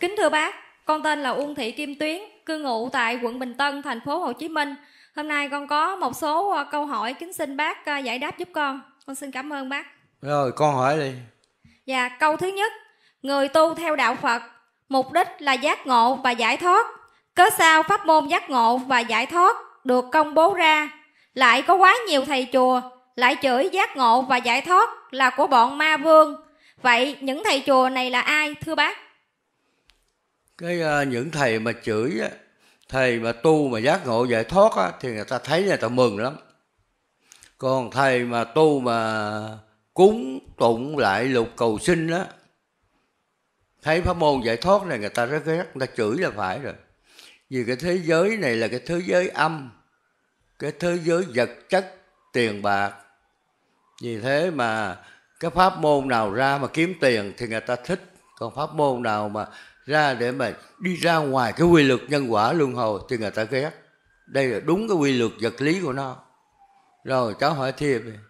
Kính thưa bác, con tên là Uông Thị Kim Tuyến, cư ngụ tại quận Bình Tân, thành phố Hồ Chí Minh. Hôm nay con có một số ờ, câu hỏi kính xin bác ờ, giải đáp giúp con. Con xin cảm ơn bác. Rồi, con hỏi đi. Dạ, câu thứ nhất, người tu theo đạo Phật, mục đích là giác ngộ và giải thoát. Cớ sao pháp môn giác ngộ và giải thoát được công bố ra, lại có quá nhiều thầy chùa, lại chửi giác ngộ và giải thoát là của bọn ma vương. Vậy những thầy chùa này là ai thưa bác? cái ờ, những thầy mà chửi á, thầy mà tu mà giác ngộ giải thoát á, thì người ta thấy người ta mừng lắm còn thầy mà tu mà cúng tụng lại lục cầu sinh á thấy pháp môn giải thoát này người ta rất ghét người ta chửi là phải rồi vì cái thế giới này là cái thế giới âm cái thế giới vật chất tiền bạc vì thế mà cái pháp môn nào ra mà kiếm tiền thì người ta thích còn pháp môn nào mà ra để mà đi ra ngoài cái quy luật nhân quả luân hồi thì người ta ghét đây là đúng cái quy luật vật lý của nó rồi cháu hỏi thêm